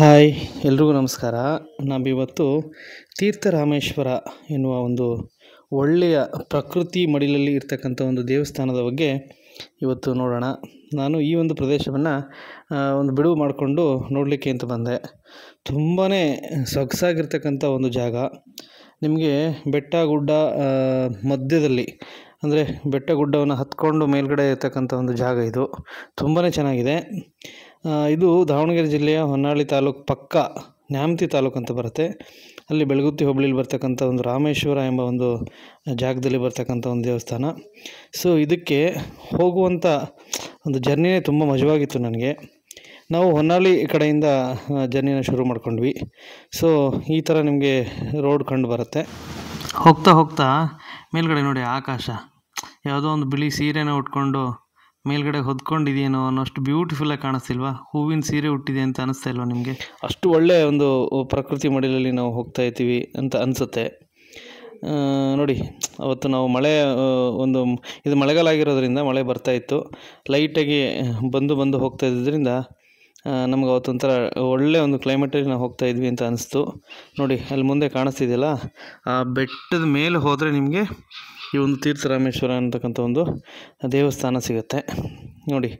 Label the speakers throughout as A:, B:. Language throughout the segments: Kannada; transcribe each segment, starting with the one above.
A: ಹಾಯ್ ಎಲ್ರಿಗೂ ನಮಸ್ಕಾರ ನಾವಿವತ್ತು ತೀರ್ಥರಾಮೇಶ್ವರ ಎನ್ನುವ ಒಂದು ಒಳ್ಳೆಯ ಪ್ರಕೃತಿ ಮಡಿಲಲ್ಲಿ ಇರ್ತಕ್ಕಂಥ ಒಂದು ದೇವಸ್ಥಾನದ ಬಗ್ಗೆ ಇವತ್ತು ನೋಡೋಣ ನಾನು ಈ ಒಂದು ಪ್ರದೇಶವನ್ನು ಒಂದು ಬಿಡುವು ಮಾಡಿಕೊಂಡು ನೋಡಲಿಕ್ಕೆ ಅಂತ ಬಂದೆ ತುಂಬಾ ಸೊಗಸಾಗಿರ್ತಕ್ಕಂಥ ಒಂದು ಜಾಗ ನಿಮಗೆ ಬೆಟ್ಟ ಗುಡ್ಡ ಮಧ್ಯದಲ್ಲಿ ಅಂದರೆ ಬೆಟ್ಟ ಗುಡ್ಡವನ್ನು ಹತ್ಕೊಂಡು ಮೇಲ್ಗಡೆ ಇರ್ತಕ್ಕಂಥ ಒಂದು ಜಾಗ ಇದು ತುಂಬಾ ಚೆನ್ನಾಗಿದೆ ಇದು ದಾವಣಗೆರೆ ಜಿಲ್ಲೆಯ ಹೊನ್ನಾಳಿ ತಾಲೂಕು ಪಕ್ಕ ನ್ಯಾಮತಿ ತಾಲೂಕು ಅಂತ ಬರುತ್ತೆ ಅಲ್ಲಿ ಬೆಳಗುತ್ತಿ ಹೋಬಳಿಲಿ ಬರ್ತಕ್ಕಂಥ ಒಂದು ರಾಮೇಶ್ವರ ಎಂಬ ಒಂದು ಜಾಗದಲ್ಲಿ ಬರ್ತಕ್ಕಂಥ ಒಂದು ದೇವಸ್ಥಾನ ಸೊ ಇದಕ್ಕೆ ಹೋಗುವಂಥ ಒಂದು ಜರ್ನಿನೇ ತುಂಬ ಮಜವಾಗಿತ್ತು ನನಗೆ ನಾವು ಹೊನ್ನಾಳಿ ಕಡೆಯಿಂದ ಜರ್ನಿನ ಶುರು ಮಾಡ್ಕೊಂಡ್ವಿ ಸೊ ಈ ಥರ ನಿಮಗೆ ರೋಡ್ ಕಂಡು ಬರುತ್ತೆ ಹೋಗ್ತಾ ಹೋಗ್ತಾ ಮೇಲ್ಗಡೆ ನೋಡಿ ಆಕಾಶ ಯಾವುದೋ ಒಂದು ಬಿಳಿ ಸೀರೆನ ಉಟ್ಕೊಂಡು ಮೇಲ್ಗಡೆ ಹೊದ್ಕೊಂಡಿದೆಯೇನೋ ಅನ್ನೋಷ್ಟು ಬ್ಯೂಟಿಫುಲ್ಲಾಗಿ ಕಾಣಿಸ್ತಿಲ್ವಾ ಹೂವಿನ ಸೀರೆ ಹುಟ್ಟಿದೆ ಅಂತ ಅನಿಸ್ತಾ ಇಲ್ವಾ ನಿಮಗೆ ಅಷ್ಟು ಒಳ್ಳೆಯ ಒಂದು ಪ್ರಕೃತಿ ಮಡಿಲಲ್ಲಿ ನಾವು ಹೋಗ್ತಾ ಇದ್ದೀವಿ ಅಂತ ಅನಿಸುತ್ತೆ ನೋಡಿ ಅವತ್ತು ನಾವು ಮಳೆ ಒಂದು ಇದು ಮಳೆಗಾಲ ಆಗಿರೋದ್ರಿಂದ ಮಳೆ ಬರ್ತಾ ಇತ್ತು ಲೈಟಾಗಿ ಬಂದು ಬಂದು ಹೋಗ್ತಾ ಇದ್ದರಿಂದ ನಮ್ಗೆ ಅವತ್ತೊಂಥರ ಒಳ್ಳೆ ಒಂದು ಕ್ಲೈಮೇಟಲ್ಲಿ ನಾವು ಹೋಗ್ತಾ ಇದ್ವಿ ಅಂತ ಅನಿಸ್ತು ನೋಡಿ ಅಲ್ಲಿ ಮುಂದೆ ಕಾಣಿಸ್ತಿದೆಯಲ್ಲ ಆ ಬೆಟ್ಟದ ಮೇಲೆ ಹೋದರೆ ನಿಮಗೆ ಈ ಒಂದು ತೀರ್ಥರಾಮೇಶ್ವರ ಅಂತಕ್ಕಂಥ ಒಂದು ದೇವಸ್ಥಾನ ಸಿಗುತ್ತೆ ನೋಡಿ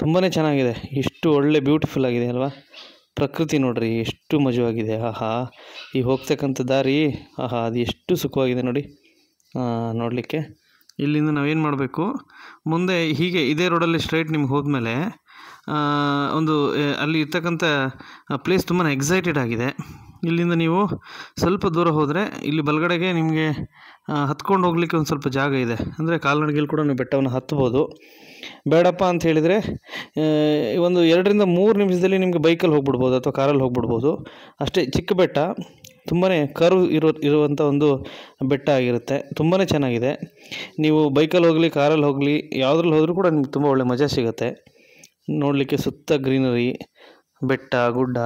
A: ತುಂಬಾ ಚೆನ್ನಾಗಿದೆ ಎಷ್ಟು ಒಳ್ಳೆ ಬ್ಯೂಟಿಫುಲ್ ಆಗಿದೆ ಅಲ್ವಾ ಪ್ರಕೃತಿ ನೋಡಿರಿ ಎಷ್ಟು ಮಜವಾಗಿದೆ ಆಹಾ ಈ ಹೋಗ್ತಕ್ಕಂಥ ದಾರಿ ಆಹಾ ಅದು ಎಷ್ಟು ಸುಖವಾಗಿದೆ ನೋಡಿ ನೋಡಲಿಕ್ಕೆ ಇಲ್ಲಿಂದ ನಾವೇನು ಮಾಡಬೇಕು ಮುಂದೆ ಹೀಗೆ ಇದೇ ರೋಡಲ್ಲಿ ಸ್ಟ್ರೈಟ್ ನಿಮ್ಗೆ ಹೋದ್ಮೇಲೆ ಒಂದು ಅಲ್ಲಿ ಇರ್ತಕ್ಕಂಥ ಪ್ಲೇಸ್ ತುಂಬಾ ಎಕ್ಸೈಟೆಡ್ ಆಗಿದೆ ಇಲ್ಲಿಂದ ನೀವು ಸ್ವಲ್ಪ ದೂರ ಹೋದರೆ ಇಲ್ಲಿ ಬಲಗಡೆಗೆ ನಿಮಗೆ ಹತ್ಕೊಂಡು ಹೋಗಲಿಕ್ಕೆ ಒಂದು ಸ್ವಲ್ಪ ಜಾಗ ಇದೆ ಅಂದರೆ ಕಾಲ್ನಡಿಗೆಯಲ್ಲಿ ಕೂಡ ನೀವು ಬೆಟ್ಟವನ್ನು ಹತ್ಬೋದು ಬೇಡಪ್ಪ ಅಂತ ಹೇಳಿದರೆ ಒಂದು ಎರಡರಿಂದ ಮೂರು ನಿಮಿಷದಲ್ಲಿ ನಿಮಗೆ ಬೈಕಲ್ಲಿ ಹೋಗ್ಬಿಡ್ಬೋದು ಅಥವಾ ಕಾರಲ್ಲಿ ಹೋಗ್ಬಿಡ್ಬೋದು ಅಷ್ಟೇ ಚಿಕ್ಕ ಬೆಟ್ಟ ತುಂಬಾ ಕರ್ವ್ ಇರೋ ಇರುವಂಥ ಒಂದು ಬೆಟ್ಟ ಆಗಿರುತ್ತೆ ತುಂಬಾ ಚೆನ್ನಾಗಿದೆ ನೀವು ಬೈಕಲ್ಲಿ ಹೋಗಲಿ ಕಾರಲ್ಲಿ ಹೋಗಲಿ ಯಾವುದ್ರಲ್ಲಿ ಹೋದರೂ ಕೂಡ ನಿಮ್ಗೆ ತುಂಬ ಒಳ್ಳೆ ಮಜಾ ಸಿಗುತ್ತೆ ನೋಡಲಿಕ್ಕೆ ಸುತ್ತ ಗ್ರೀನರಿ ಬೆಟ್ಟ ಗುಡ್ಡ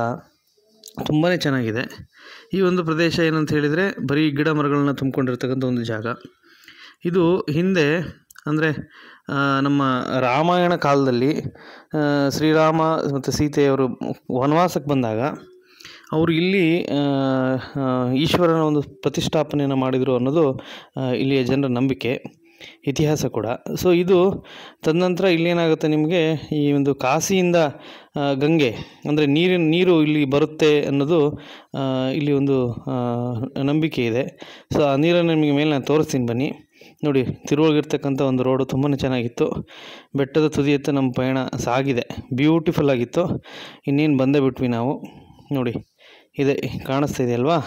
A: ತುಂಬಾ ಚೆನ್ನಾಗಿದೆ ಈ ಒಂದು ಪ್ರದೇಶ ಏನಂತ ಹೇಳಿದರೆ ಬರೀ ಗಿಡ ಮರಗಳನ್ನ ತುಂಬಿಕೊಂಡಿರ್ತಕ್ಕಂಥ ಒಂದು ಜಾಗ ಇದು ಹಿಂದೆ ಅಂದರೆ ನಮ್ಮ ರಾಮಾಯಣ ಕಾಲದಲ್ಲಿ ಶ್ರೀರಾಮ ಮತ್ತು ಸೀತೆಯವರು ವನವಾಸಕ್ಕೆ ಬಂದಾಗ ಅವರು ಇಲ್ಲಿ ಈಶ್ವರನ ಒಂದು ಪ್ರತಿಷ್ಠಾಪನೆಯನ್ನು ಮಾಡಿದರು ಅನ್ನೋದು ಇಲ್ಲಿಯ ಜನರ ನಂಬಿಕೆ ಇತಿಹಾಸ ಕೂಡ ಸೊ ಇದು ತದನಂತರ ಇಲ್ಲೇನಾಗುತ್ತೆ ನಿಮಗೆ ಈ ಒಂದು ಕಾಸಿಯಿಂದ ಗಂಗೆ ಅಂದರೆ ನೀರಿನ ನೀರು ಇಲ್ಲಿ ಬರುತ್ತೆ ಅನ್ನೋದು ಇಲ್ಲಿ ಒಂದು ನಂಬಿಕೆ ಇದೆ ಸೊ ಆ ನೀರನ್ನು ನಿಮಗೆ ಮೇಲೆ ನಾನು ತೋರಿಸ್ತೀನಿ ಬನ್ನಿ ನೋಡಿ ತಿರುವಳಗಿರ್ತಕ್ಕಂಥ ಒಂದು ರೋಡು ತುಂಬಾ ಚೆನ್ನಾಗಿತ್ತು ಬೆಟ್ಟದ ತುದಿಯತ್ತ ನಮ್ಮ ಪಯಣ ಸಾಗಿದೆ ಬ್ಯೂಟಿಫುಲ್ ಆಗಿತ್ತು ಇನ್ನೇನು ಬಂದೇ ಬಿಟ್ವಿ ನಾವು ನೋಡಿ ಇದೆ ಕಾಣಿಸ್ತಾ ಇದೆಯಲ್ವಾ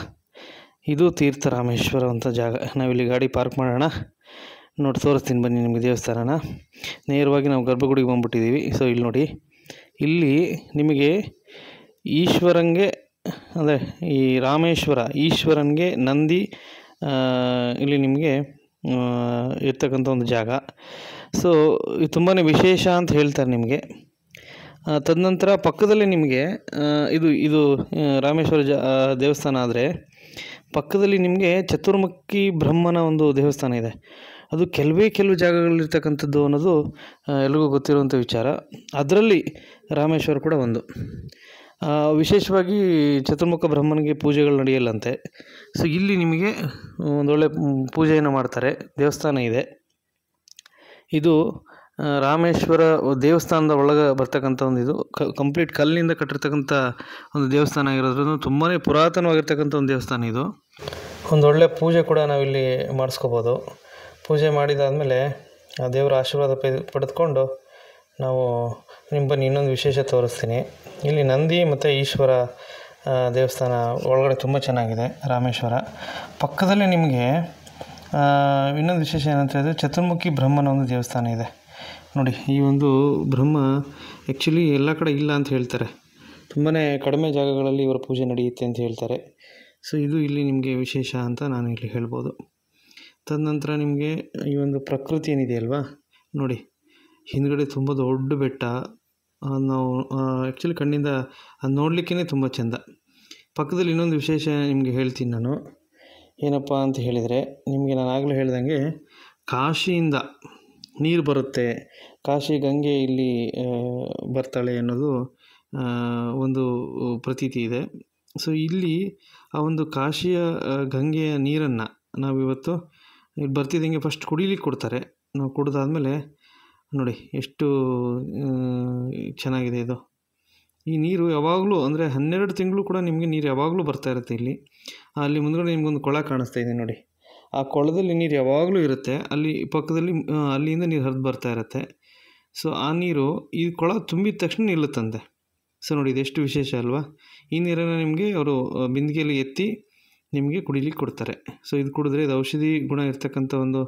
A: ಇದು ತೀರ್ಥರಾಮೇಶ್ವರ ಅಂತ ಜಾಗ ನಾವಿಲ್ಲಿ ಗಾಡಿ ಪಾರ್ಕ್ ಮಾಡೋಣ ನೋಡಿ ತೋರಿಸ್ತೀನಿ ಬನ್ನಿ ನಿಮಗೆ ದೇವಸ್ಥಾನನ ನೇರವಾಗಿ ನಾವು ಗರ್ಭಗುಡಿಗೆ ಬಂದ್ಬಿಟ್ಟಿದ್ದೀವಿ ಸೊ ಇಲ್ಲಿ ನೋಡಿ ಇಲ್ಲಿ ನಿಮಗೆ ಈಶ್ವರಂಗೆ ಅಂದರೆ ಈ ರಾಮೇಶ್ವರ ಈಶ್ವರನಿಗೆ ನಂದಿ ಇಲ್ಲಿ ನಿಮಗೆ ಇರ್ತಕ್ಕಂಥ ಒಂದು ಜಾಗ ಸೊ ಇದು ತುಂಬಾ ವಿಶೇಷ ಅಂತ ಹೇಳ್ತಾರೆ ನಿಮಗೆ ತದನಂತರ ಪಕ್ಕದಲ್ಲಿ ನಿಮಗೆ ಇದು ಇದು ರಾಮೇಶ್ವರ ಜ ದೇವಸ್ಥಾನ ಆದರೆ ಪಕ್ಕದಲ್ಲಿ ನಿಮಗೆ ಚತುರ್ಮುಖಿ ಬ್ರಹ್ಮನ ಒಂದು ದೇವಸ್ಥಾನ ಇದೆ ಅದು ಕೆಲವೇ ಕೆಲವು ಜಾಗಗಳಲ್ಲಿರ್ತಕ್ಕಂಥದ್ದು ಅನ್ನೋದು ಎಲ್ರಿಗೂ ಗೊತ್ತಿರುವಂಥ ವಿಚಾರ ಅದರಲ್ಲಿ ರಾಮೇಶ್ವರ ಕೂಡ ಒಂದು ವಿಶೇಷವಾಗಿ ಚತುರ್ಮುಖ ಬ್ರಹ್ಮನಿಗೆ ಪೂಜೆಗಳು ನಡೆಯಲ್ಲಂತೆ ಸೊ ಇಲ್ಲಿ ನಿಮಗೆ ಒಂದೊಳ್ಳೆ ಪೂಜೆಯನ್ನು ಮಾಡ್ತಾರೆ ದೇವಸ್ಥಾನ ಇದೆ ಇದು ರಾಮೇಶ್ವರ ದೇವಸ್ಥಾನದ ಒಳಗೆ ಬರ್ತಕ್ಕಂಥ ಒಂದು ಇದು ಕಂಪ್ಲೀಟ್ ಕಲ್ಲಿನಿಂದ ಕಟ್ಟಿರ್ತಕ್ಕಂಥ ಒಂದು ದೇವಸ್ಥಾನ ಆಗಿರೋದ್ರಿಂದ ತುಂಬಾ ಪುರಾತನವಾಗಿರ್ತಕ್ಕಂಥ ಒಂದು ದೇವಸ್ಥಾನ ಇದು ಒಂದೊಳ್ಳೆ ಪೂಜೆ ಕೂಡ ನಾವಿಲ್ಲಿ ಮಾಡಿಸ್ಕೋಬೋದು ಪೂಜೆ ಮಾಡಿದಾದಮೇಲೆ ಆ ದೇವರ ಆಶೀರ್ವಾದ ಪಡೆದುಕೊಂಡು ನಾವು ನಿಮ್ಮ ಬನ್ನಿ ಇನ್ನೊಂದು ವಿಶೇಷ ತೋರಿಸ್ತೀನಿ ಇಲ್ಲಿ ನಂದಿ ಮತ್ತು ಈಶ್ವರ ದೇವಸ್ಥಾನ ಒಳಗಡೆ ತುಂಬ ಚೆನ್ನಾಗಿದೆ ರಾಮೇಶ್ವರ ಪಕ್ಕದಲ್ಲೇ ನಿಮಗೆ ಇನ್ನೊಂದು ವಿಶೇಷ ಏನಂತ ಹೇಳಿದ್ರೆ ಚತುರ್ಮುಖಿ ಬ್ರಹ್ಮನ ಒಂದು ದೇವಸ್ಥಾನ ಇದೆ ನೋಡಿ ಈ ಒಂದು ಬ್ರಹ್ಮ ಆ್ಯಕ್ಚುಲಿ ಎಲ್ಲ ಕಡೆ ಇಲ್ಲ ಅಂತ ಹೇಳ್ತಾರೆ ತುಂಬಾ ಕಡಿಮೆ ಜಾಗಗಳಲ್ಲಿ ಇವರ ಪೂಜೆ ನಡೆಯುತ್ತೆ ಅಂತ ಹೇಳ್ತಾರೆ ಸೊ ಇದು ಇಲ್ಲಿ ನಿಮಗೆ ವಿಶೇಷ ಅಂತ ನಾನು ಇಲ್ಲಿ ಹೇಳ್ಬೋದು ತದನಂತರ ನಿಮಗೆ ಈ ಒಂದು ಪ್ರಕೃತಿ ಏನಿದೆ ಅಲ್ವಾ ನೋಡಿ ಹಿಂದ್ಗಡೆ ತುಂಬ ದೊಡ್ಡ ಬೆಟ್ಟ ನಾವು ಆ್ಯಕ್ಚುಲಿ ಕಣ್ಣಿಂದ ಅದು ನೋಡಲಿಕ್ಕೇ ತುಂಬ ಚೆಂದ ಪಕ್ಕದಲ್ಲಿ ಇನ್ನೊಂದು ವಿಶೇಷ ನಿಮಗೆ ಹೇಳ್ತೀನಿ ನಾನು ಏನಪ್ಪ ಅಂತ ಹೇಳಿದರೆ ನಿಮಗೆ ನಾನು ಆಗಲೇ ಹೇಳ್ದಂಗೆ ಕಾಶಿಯಿಂದ ನೀರು ಬರುತ್ತೆ ಕಾಶಿ ಗಂಗೆ ಇಲ್ಲಿ ಬರ್ತಾಳೆ ಅನ್ನೋದು ಒಂದು ಪ್ರತೀತಿ ಇದೆ ಸೊ ಇಲ್ಲಿ ಆ ಒಂದು ಕಾಶಿಯ ಗಂಗೆಯ ನೀರನ್ನು ನಾವಿವತ್ತು ಇಲ್ಲಿ ಬರ್ತಿದ್ದಂಗೆ ಫಸ್ಟ್ ಕುಡಿಲಿಕ್ಕೆ ಕೊಡ್ತಾರೆ ನಾವು ಕುಡಿದಾದ್ಮೇಲೆ ನೋಡಿ ಎಷ್ಟು ಚೆನ್ನಾಗಿದೆ ಇದು ಈ ನೀರು ಯಾವಾಗಲೂ ಅಂದರೆ ಹನ್ನೆರಡು ತಿಂಗಳು ಕೂಡ ನಿಮಗೆ ನೀರು ಯಾವಾಗಲೂ ಬರ್ತಾ ಇರುತ್ತೆ ಇಲ್ಲಿ ಅಲ್ಲಿ ಮುಂದ್ಗಡೆ ನಿಮಗೊಂದು ಕೊಳ ಕಾಣಿಸ್ತಾ ಇದೆ ನೋಡಿ ಆ ಕೊಳದಲ್ಲಿ ನೀರು ಯಾವಾಗಲೂ ಇರುತ್ತೆ ಅಲ್ಲಿ ಪಕ್ಕದಲ್ಲಿ ಅಲ್ಲಿಂದ ನೀರು ಹರಿದು ಬರ್ತಾ ಇರುತ್ತೆ ಸೊ ಆ ನೀರು ಈ ಕೊಳ ತುಂಬಿದ ತಕ್ಷಣ ನಿಲ್ಲುತ್ತಂತೆ ಸೊ ನೋಡಿ ಇದೆಷ್ಟು ವಿಶೇಷ ಅಲ್ವಾ ಈ ನೀರನ್ನು ನಿಮಗೆ ಅವರು ಬಿಂದಿಗೆಯಲ್ಲಿ ಎತ್ತಿ ನಿಮಗೆ ಕುಡಿಲಿಕ್ಕೆ ಕೊಡ್ತಾರೆ ಸೊ ಇದು ಕುಡಿದ್ರೆ ಇದು ಔಷಧಿ ಗುಣ ಇರ್ತಕ್ಕಂಥ ಒಂದು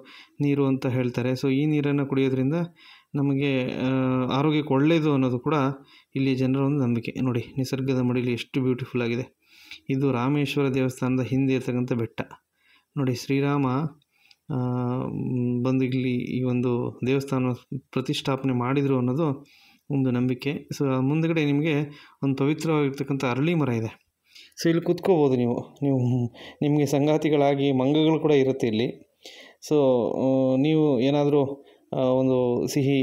A: ನೀರು ಅಂತ ಹೇಳ್ತಾರೆ ಸೊ ಈ ನೀರನ್ನು ಕುಡಿಯೋದ್ರಿಂದ ನಮಗೆ ಆರೋಗ್ಯಕ್ಕೆ ಒಳ್ಳೆಯದು ಅನ್ನೋದು ಕೂಡ ಇಲ್ಲಿ ಜನರ ಒಂದು ನಂಬಿಕೆ ನೋಡಿ ನಿಸರ್ಗದ ಮಡಿಲಿ ಎಷ್ಟು ಬ್ಯೂಟಿಫುಲ್ ಆಗಿದೆ ಇದು ರಾಮೇಶ್ವರ ದೇವಸ್ಥಾನದ ಹಿಂದೆ ಇರ್ತಕ್ಕಂಥ ಬೆಟ್ಟ ನೋಡಿ ಶ್ರೀರಾಮ ಬಂದು ಇಲ್ಲಿ ಈ ಒಂದು ದೇವಸ್ಥಾನ ಪ್ರತಿಷ್ಠಾಪನೆ ಮಾಡಿದರು ಅನ್ನೋದು ಒಂದು ನಂಬಿಕೆ ಸೊ ಮುಂದಗಡೆ ನಿಮಗೆ ಒಂದು ಪವಿತ್ರವಾಗಿರ್ತಕ್ಕಂಥ ಅರಳಿ ಮರ ಇದೆ ಸೊ ಇಲ್ಲಿ ಕೂತ್ಕೋಬೋದು ನೀವು ನೀವು ನಿಮಗೆ ಸಂಗಾತಿಗಳಾಗಿ ಮಂಗಗಳು ಕೂಡ ಇರುತ್ತೆ ಇಲ್ಲಿ ಸೊ ನೀವು ಏನಾದರೂ ಒಂದು ಸಿಹಿ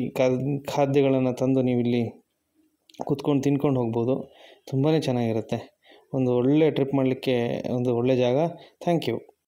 A: ಖಾದ್ಯಗಳನ್ನು ತಂದು ನೀವು ಇಲ್ಲಿ ಕೂತ್ಕೊಂಡು ತಿನ್ಕೊಂಡು ಹೋಗ್ಬೋದು ತುಂಬಾ ಚೆನ್ನಾಗಿರುತ್ತೆ ಒಂದು ಒಳ್ಳೆ ಟ್ರಿಪ್ ಮಾಡಲಿಕ್ಕೆ ಒಂದು ಒಳ್ಳೆ ಜಾಗ ಥ್ಯಾಂಕ್ ಯು